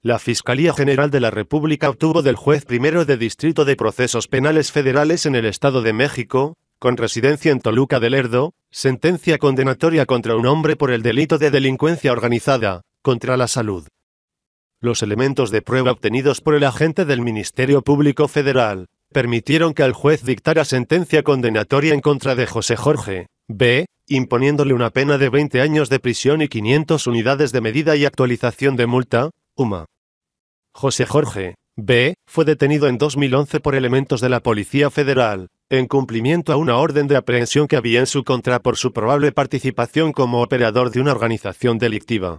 La Fiscalía General de la República obtuvo del juez primero de Distrito de Procesos Penales Federales en el Estado de México, con residencia en Toluca del Erdo, sentencia condenatoria contra un hombre por el delito de delincuencia organizada, contra la salud. Los elementos de prueba obtenidos por el agente del Ministerio Público Federal, permitieron que el juez dictara sentencia condenatoria en contra de José Jorge, B., imponiéndole una pena de 20 años de prisión y 500 unidades de medida y actualización de multa, UMA. José Jorge, B., fue detenido en 2011 por elementos de la Policía Federal, en cumplimiento a una orden de aprehensión que había en su contra por su probable participación como operador de una organización delictiva.